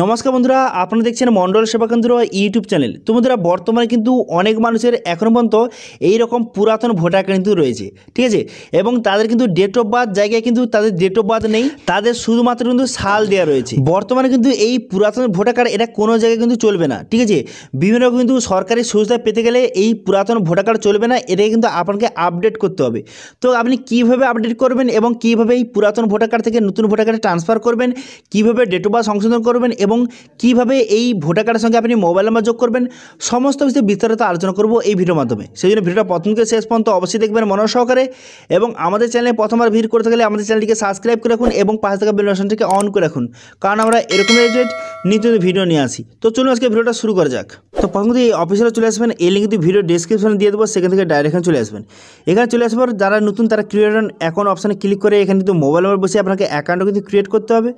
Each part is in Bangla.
নমস্কার বন্ধুরা আপনারা দেখছেন মন্ডল সেবা কেন্দ্র ইউটিউব চ্যানেল তো বন্ধুরা বর্তমানে কিন্তু অনেক মানুষের এখনও পর্যন্ত এই রকম পুরাতন ভোটার কিন্তু রয়েছে ঠিক আছে এবং তাদের কিন্তু ডেট অফ বার্থ জায়গায় কিন্তু তাদের ডেট অফ বার্থ নেই তাদের শুধুমাত্র কিন্তু সাল দেওয়া রয়েছে বর্তমানে কিন্তু এই পুরাতন ভোটার কার্ড এটা কোনো জায়গায় কিন্তু চলবে না ঠিক আছে বিভিন্ন কিন্তু সরকারি সুবিধা পেতে গেলে এই পুরাতন ভোটার কার্ড চলবে না এটাকে কিন্তু আপনাকে আপডেট করতে হবে তো আপনি কিভাবে আপডেট করবেন এবং কিভাবে এই পুরাতন ভোটার কার্ড থেকে নতুন ভোটার কার্ডে ট্রান্সফার করবেন কিভাবে ডেট অফ বার্থ সংশোধন করবেন এবং কিভাবে এই ভোটার কার্ডের সঙ্গে আপনি মোবাইল নাম্বার যোগ করবেন সমস্ত বিষয়ে বিস্তারিত আলোচনা করব এই ভিডিওর মাধ্যমে সেই জন্য ভিডিওটা প্রথম থেকে শেষ পর্যন্ত অবশ্যই দেখবেন মনোর সহকারে এবং আমাদের চ্যানেলে প্রথমবার ভিড় করতে গেলে আমাদের চ্যানেলটিকে সাবস্ক্রাইব করে রাখুন এবং পাশে থাকা বেল বাটনটিকে অন করে রাখুন কারণ আমরা এরকম রিলেটেড নিত্য ভিডিও নিয়ে আসি তো চলুন আজকে ভিডিওটা শুরু করা যাক তো প্রথম এই অফিসে চলে আসবেন এই লিঙ্ক কিন্তু ভিডিও ডিসক্রিপশনে দিয়ে দেবো সেখান থেকে ডাইরেক্ট এখানে চলে আসবেন এখানে চলে আসবার যারা নতুন তারা ক্রিয়েট অ্যাকাউন্ট অপশানে ক্লিক করে এখানে কিন্তু মোবাইল নাম্বার বসে আপনাকে অ্যাকাউন্টও কিন্তু ক্রিয়েট করতে হবে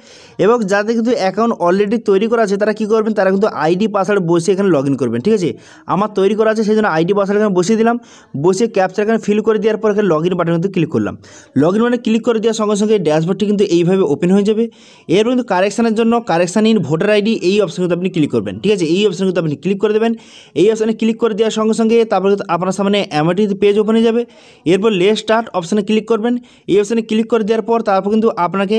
এবং যাদের কিন্তু অ্যাকাউন্ট অলরেডি অলরেডি তৈরি করা আছে তারা কী করবেন তারা কিন্তু আইডি পাসওয়ার্ড বসে এখানে লগ করবেন ঠিক আছে আমার তৈরি করা আছে সেই জন্য আইডি পাসওয়ার্ড এখানে বসিয়ে দিলাম বসিয়ে ক্যাপচার এখানে ফিল করে দেওয়ার পর এখানে লগ ইন বাটন কিন্তু ক্লিক করলাম লগ ইন মানে ক্লিক করে দেওয়ার সঙ্গে সঙ্গে ড্যাশবোর্ডটি কিন্তু এইভাবে ওপেন হয়ে যাবে এরপর কিন্তু কারেকশানের জন্য কারেকশান ইন ভোটার আইডি এই অপশান কিন্তু আপনি ক্লিক করবেন ঠিক আছে এই অপশান কিন্তু আপনি ক্লিক করে দেবেন এই অপশানে ক্লিক করে দেওয়ার সঙ্গে সঙ্গে তারপর কিন্তু আপনার সামনে অ্যামাটি পেজ ওপেন হয়ে যাবে এরপর লে স্টার্ট অপশানে ক্লিক করবেন এই অপশানে ক্লিক করে দেওয়ার পর তারপর কিন্তু আপনাকে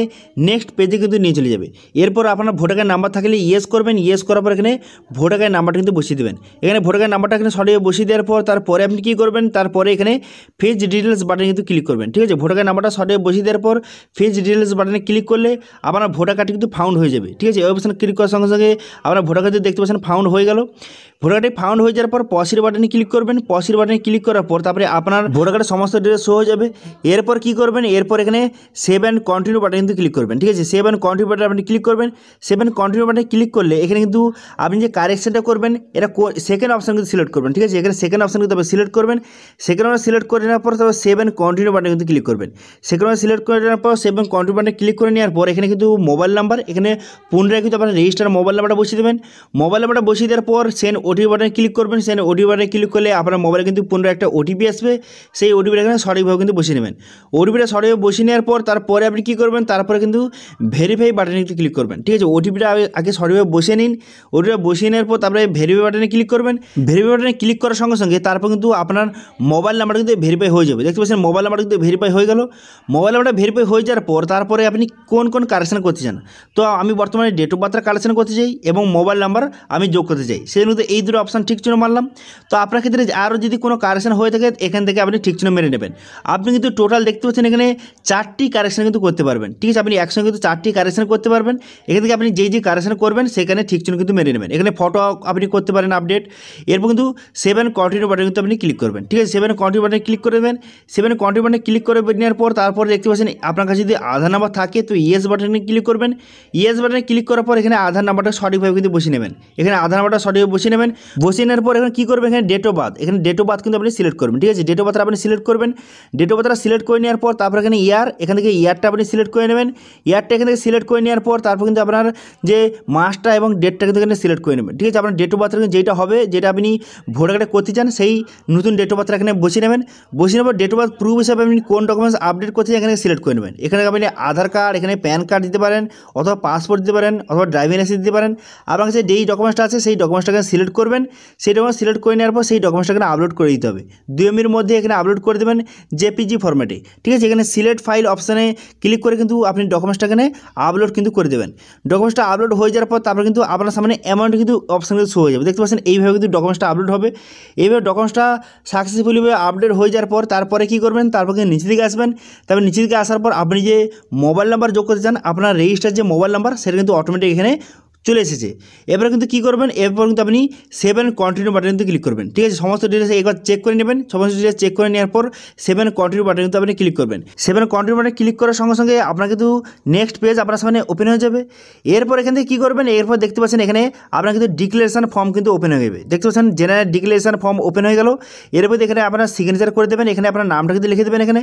নেক্সট পেজে কিন্তু নিয়ে চলে যাবে এরপর আপনার ভোটারের নাম নাম্বার থাকলে ইয়েস করবেন ইয়েস করার পর এখানে ভোটার কার্ড নাম্বারটা কিন্তু বসিয়ে দেবেন এখানে ভোটার কার্ড নাম্বারটা এখানে সরিয়ে বসিয়ে দেওয়ার পর তারপরে আপনি কী করবেন তারপরে এখানে ফেজ ডিটেলস বাটনে কিন্তু ক্লিক করবেন ঠিক আছে ভোটার কার্ড নাম্বারটা সরিয়ে বসিয়ে দেওয়ার পর ফেজ ডিটেলস বাটনে ক্লিক করলে আপনার ভোটার কার্ডটি কিন্তু ফাউন্ড হয়ে যাবে ঠিক আছে অপশান ক্লিক করার সঙ্গে সঙ্গে আপনার ভোটার কার্ড দেখতে পাচ্ছেন ফাউন্ড হয়ে গেল ভোটার কার্ডটি ফাউন্ড হয়ে যাওয়ার পর পসির বাটনে ক্লিক করবেন পসির বাটনে ক্লিক করার পর তারপরে আপনার ভোটার কার্ডের সমস্ত ডিটেলস শো হয়ে যাবে এরপর কি করবেন এরপর এখানে সেভ অ্যান্ড কন্টিনিউ বাটনে কিন্তু ক্লিক করবেন ঠিক আছে সেভ অ্যান্ড কন্টিনিউ বাটনে আপনি ক্লিক করবেন সেভ অ্যান্ড কন্টিনিউ বাটনে ক্লিক করলে এখানে কিন্তু আপনি যে কারেকশানটা করবেন এটা সেকেন্ড অপশান কিন্তু সিলেক্ট করবেন ঠিক আছে এখানে সেকেন্ড অপশান কিন্তু আপনি সিলেক্ট করবেন সেকেন্ড অপশান সিলেক্ট করে নেওয়ার পর তারপর সেভেন কন্টিনিউ বাটনে কিন্তু ক্লিক করবেন সেকেন্ড অপশান সিলেক্ট করে নেওয়ার পর সেভেন কন্টিনিউ বাটনে ক্লিক করে নেওয়ার পর এখানে কিন্তু মোবাইল নাম্বার এখানে পুনরায় কিন্তু আপনার রেজিস্টার মোবাইল নাম্বারটা বসিয়ে দেবেন মোবাইল নাম্বারটা বসিয়ে দেওয়ার পর সেন ওটিপি বাটনে ক্লিক করবেন সেন ওটিপি বাটনে ক্লিক করলে আপনার মোবাইলে কিন্তু পুনরায় একটা ওটিপি আসবে সেই ওটিপিটা এখানে সঠিকভাবে কিন্তু বসিয়ে নেবেন ওটিপিটা সঠিকভাবে বসিয়ে নেওয়ার পর তারপরে আপনি কী করবেন তারপরে কিন্তু ভেরিফাই বাটনে কিন্তু ক্লিক করবেন ঠিক আছে ওটিপিটা আগে সরিভাবে বসিয়ে নিন ওটা বসিয়ে নেওয়ার পর তারপরে ভেরিফাই বাটনে ক্লিক করবেন ভেরিফাই বাটনে ক্লিক করার সঙ্গে সঙ্গে তারপর কিন্তু আপনার মোবাইল নাম্বার কিন্তু ভেরিফাই হয়ে যাবে দেখতে পাচ্ছেন মোবাইল নাম্বার কিন্তু ভেরিফাই হয়ে গেল মোবাইল নাম্বারটা ভেরিফাই হয়ে যাওয়ার পর তারপরে আপনি কোন কোন কারেকশান করতে চান তো আমি বর্তমানে ডেট অফ বার্থের কালেকশন করতে চাই এবং মোবাইল নাম্বার আমি যোগ করতে চাই সেই অনুযায়ী এই দুটো অপশান ঠিক চিহ্ন মারলাম তো আপনার ক্ষেত্রে আরও যদি কোনো কারেকশন হয়ে থাকে এখান থেকে আপনি ঠিক চিহ্ন মেরে নেবেন আপনি কিন্তু টোটাল দেখতে পাচ্ছেন এখানে চারটি কারেকশন কিন্তু করতে পারবেন ঠিক আছে আপনি একসঙ্গে কিন্তু চারটি কারেকশন করতে পারবেন এখান থেকে আপনি যেই যে কারেকশান করবেন সেখানে ঠিক চিহ্ন কিন্তু মেনে নেবেন এখানে ফটো আপনি করতে পারেন আপডেট এরপর কিন্তু সেভেন কন্টিনিউ বাটনে কিন্তু আপনি ক্লিক করবেন ঠিক আছে সেভেন কন্টিনিউ বাটনে ক্লিক করে দেবেন সেভেন কন্টিনিউ বাটনে ক্লিক করে নেওয়ার পর তারপর দেখতে পাচ্ছেন আপনার কাছে যদি আধার নাম্বার থাকে তো ইয়েস বাটনে ক্লিক করবেন ইয়েস বাটনে ক্লিক করার পর এখানে আধার নাম্বারটা সঠিকভাবে কিন্তু বসিয়ে নেবেন এখানে আধার নাম্বারটা সঠিকভাবে বসিয়ে নেবেন বসিয়ে নেওয়ার পর এখানে কী করবেন এখানে ডেট অফ বার্থ এখানে ডেট অফ বার্থ কিন্তু আপনি সিলেক্ট করবেন ঠিক আছে ডেট অফ বার্থ আপনি সিলেক্ট করবেন ডেট অফ বার্থটা সিলেক্ট করে নেওয়ার পর তারপর এখানে ইয়ার এখান থেকে ইয়ারটা আপনি সিলেক্ট করে নেবেন ইয়ারটা এখান থেকে সিলেক্ট করে নেওয়ার পর তারপর কিন্তু আপনার যে যে মাসটা এবং ডেটটা কিন্তু এখানে সিলেক্ট করে নেবেন ঠিক আছে আপনার ডেট অফ বার্থের যেটা হবে যেটা আপনি ভোটার কার্ডে করতে চান সেই নতুন ডেট অফ বার্থটা এখানে বসিয়ে নেবেন বসিয়ে নেবার ডেট অফ বার্থ প্রুফ হিসাবে আপনি কোন ডকুমেন্টস আপডেট করতে এখানে সিলেক্ট করে নেবেন এখানে আপনি আধার কার্ড এখানে প্যান কার্ড দিতে পারেন অথবা পাসপোর্ট দিতে পারেন অথবা ড্রাইভিং লাইসেন্স দিতে পারেন আপনার কাছে যেই ডকুমেন্টসটা আছে সেই ডকুমেন্টসটাকে সিলেক্ট করবেন সেই ডকুমেন্টস সিলেক্ট করে নেওয়ার পর সেই ডকুমেন্টসটাকে আপলোড করে দিতে হবে দুয়েমির মধ্যে এখানে আপলোড করে দেবেন জেপিজি ফরম্যাটে ঠিক আছে এখানে সিলেক্ট ফাইল অপশানে ক্লিক করে কিন্তু আপনি ডকুমেন্টসটা এখানে আপলোড কিন্তু করে দেবেন ডকুমেন্টসটা আপলোড হয়ে যাওয়ার পর তারপর কিন্তু আপনার সামনে অ্যামাউন্ট কিন্তু অপশান কিন্তু শো হয়ে যাবে দেখতে পাচ্ছেন এইভাবে কিন্তু ডকুমেন্টসটা আপলোড হবে এইভাবে ডকুমেন্টসটা সাকসেসফুলিভাবে আপডেট হয়ে যাওয়ার পর তারপরে কী করবেন তারপর কিন্তু নিচে দিকে আসবেন তারপর নিচে দিকে আসার পর আপনি যে মোবাইল নাম্বার যোগ করতে চান আপনার রেজিস্টার যে মোবাইল নাম্বার সেটা কিন্তু অটোমেটিক এখানে চলে এসেছে এবার কিন্তু কী করবেন এরপর কিন্তু আপনি সেভেন কন্টিনিউ বাটনে কিন্তু ক্লিক করবেন ঠিক আছে সমস্ত ডিটেলস একবার চেক করে নেবেন সমস্ত ডিটেলস চেক করে নেওয়ার পর সেভেন কন্টিনিউ বাটনে কিন্তু আপনি ক্লিক করবেন সেভেন কন্টিনিউ বাটনে ক্লিক করার সঙ্গে সঙ্গে আপনার কিন্তু নেক্সট পেজ আপনার সামনে ওপেন হয়ে যাবে এরপর এখান থেকে কী করবেন এরপর দেখতে পাচ্ছেন এখানে আপনার কিন্তু ডিক্লারেশান ফর্ম কিন্তু ওপেন হয়ে যাবে দেখতে পাচ্ছেন জেনারেল ডিক্লারেশান ফর্ম ওপেন হয়ে গেল এরপর এখানে আপনার সিগনেচার করে দেবেন এখানে আপনার নামটা কিন্তু লিখে দেবেন এখানে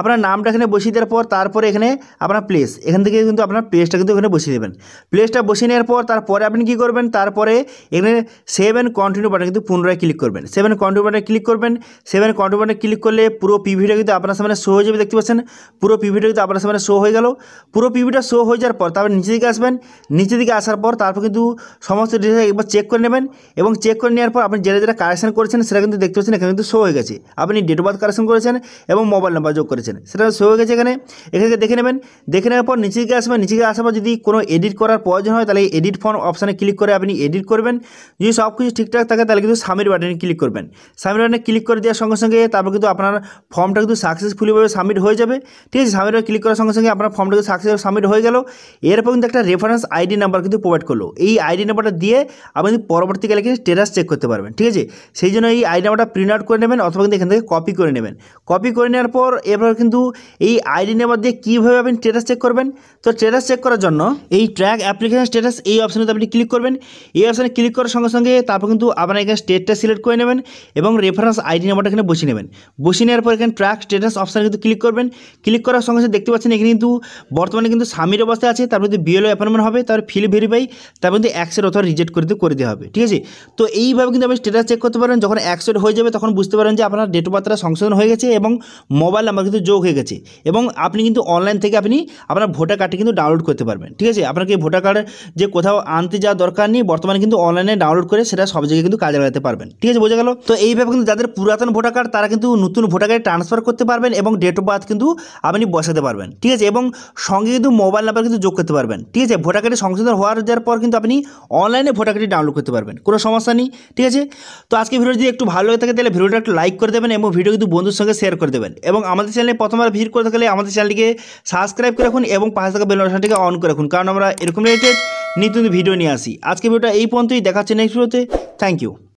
আপনার নামটা এখানে বসিয়ে দেওয়ার পর তারপরে এখানে আপনার প্লেস এখান থেকে কিন্তু আপনার প্লেসটা কিন্তু এখানে বসিয়ে দেবেন প্লেসটা বসিয়ে নেওয়ার পর পর তারপরে আপনি কি করবেন তারপরে এখানে সেভেন কন্টিনিউ বাটন কিন্তু পুনরায় ক্লিক করবেন সেভেন কন্টিনিউ বাটনে ক্লিক করবেন সেভেন কন্টিনিউ বাটনে ক্লিক করলে পুরো পিভিটা কিন্তু আপনার সামনে শো হয়ে যাবে দেখতে পাচ্ছেন পুরো পিভিটা কিন্তু আপনার সামনে শো হয়ে গেল পুরো পিভিটা শো হয়ে যাওয়ার পর তারপর নিচে দিকে আসবেন নিচে দিকে আসার পর তারপর কিন্তু সমস্ত ডিটেলস একবার চেক করে নেবেন এবং চেক করে নেওয়ার পর আপনি যেটা যেটা কারেকশন করেছেন সেটা কিন্তু দেখতে পাচ্ছেন এখানে কিন্তু শো হয়ে গেছে আপনি ডেট অফ বার্থ কারেকশন করেছেন এবং মোবাইল নাম্বার যোগ করেছেন সেটা শো হয়ে গেছে এখানে এখানে দেখে নেবেন দেখে নেওয়ার পর নিচে দিকে আসবেন নিচে দিকে আসার পর যদি কোনো এডিট করার প্রয়োজন হয় তাহলে এডিট ফর্ম অপশানে ক্লিক করে আপনি এডিট করবেন যদি সব কিছু ঠিকঠাক থাকে তাহলে কিন্তু সামির বাটনে ক্লিক করবেন সামির বাটনে ক্লিক করে দেওয়ার সঙ্গে সঙ্গে তারপর কিন্তু আপনার ফর্মটা কিন্তু সাকসেসফুলিভাবে সাবমিট হয়ে যাবে ঠিক আছে সামির সামিট ক্লিক করার সঙ্গে সঙ্গে আপনার ফর্মটা কিন্তু সাকসেস সাবমিট হয়ে গেল এরপর কিন্তু একটা রেফারেন্স আইডি নাম্বার কিন্তু প্রোভাইড করলো এই আইডি নাম্বারটা দিয়ে আপনি পরবর্তীকালে কিন্তু স্টেটাস চেক করতে পারবেন ঠিক আছে সেই জন্য এই আইডি নাম্বারটা প্রিন্ট আউট করে নেবেন অথবা কিন্তু এখান থেকে কপি করে নেবেন কপি করে নেওয়ার পর এরপর কিন্তু এই আইডি নাম্বার দিয়ে কীভাবে আপনি স্টেটাস চেক করবেন তো স্টেটাস চেক করার জন্য এই ট্র্যাক অ্যাপ্লিকেশন স্টেটাস এই অপশানে আপনি ক্লিক করবেন এই অপশানে ক্লিক করার সঙ্গে সঙ্গে তারপর কিন্তু আপনার এখানে স্টেটটা সিলেক্ট করে নেবেন এবং রেফারেন্স আইডি নাম্বারটা এখানে বসিয়ে নেবেন বসিয়ে নেওয়ার পর এখানে ট্র্যাক স্টেটাস অপশানে কিন্তু ক্লিক করবেন ক্লিক করার সঙ্গে সঙ্গে দেখতে পাচ্ছেন এখানে কিন্তু বর্তমানে কিন্তু স্বামীর অবস্থায় আছে তারপর যদি বিএলও অ্যাপয়েন্টমেন্ট হবে তারপর ফিল ভেরিফাই তারপর কিন্তু অ্যাক্সের অথবা রিজেক্ট করে করে দেওয়া হবে ঠিক আছে তো এইভাবে কিন্তু আপনি স্টেটাস চেক করতে পারেন যখন অ্যাক্সেড হয়ে যাবে তখন বুঝতে পারেন যে আপনার ডেট অফ বার্থটা সংশোধন হয়ে গেছে এবং মোবাইল নাম্বার কিন্তু যোগ হয়ে গেছে এবং আপনি কিন্তু অনলাইন থেকে আপনি আপনার ভোটার কার্ডটি কিন্তু ডাউনলোড করতে পারবেন ঠিক আছে আপনাকে ভোটার কার্ড যে কোথাও আনতে যাওয়ার দরকার নেই বর্তমানে কিন্তু অনলাইনে ডাউনলোড করে সেটা সব জায়গায় কিন্তু কাজে লাগাতে পারবেন ঠিক আছে বোঝা গেল তো এইভাবে কিন্তু যাদের পুরাতন ভোটার কার্ড তারা কিন্তু নতুন ভোটার কার্ডে ট্রান্সফার করতে পারবেন এবং ডেট অফ বার্থ কিন্তু আপনি বসাতে পারবেন ঠিক আছে এবং সঙ্গে কিন্তু মোবাইল নাম্বার কিন্তু যোগ করতে পারবেন ঠিক আছে ভোটার কার্ডে সংশোধন হওয়ার যাওয়ার পর কিন্তু আপনি অনলাইনে ভোটার কার্ডটি ডাউনলোড করতে পারবেন কোনো সমস্যা নেই ঠিক আছে তো আজকে ভিডিও যদি একটু ভালো লাগে থাকে তাহলে ভিডিওটা একটু লাইক করে দেবেন এবং ভিডিও কিন্তু বন্ধুর সঙ্গে শেয়ার করে দেবেন এবং আমাদের চ্যানেলে প্রথমবার ভিড় করে থাকলে আমাদের চ্যানেলটিকে সাবস্ক্রাইব করে রাখুন এবং পাশে থাকা বেল অন করে রাখুন কারণ আমরা এরকম রিলেটেড নিত্য ভিডিও নিয়ে আসি আজকে ভিডিওটা এই পর্যন্তই দেখাচ্ছে নেক্সট ভিডিওতে থ্যাংক ইউ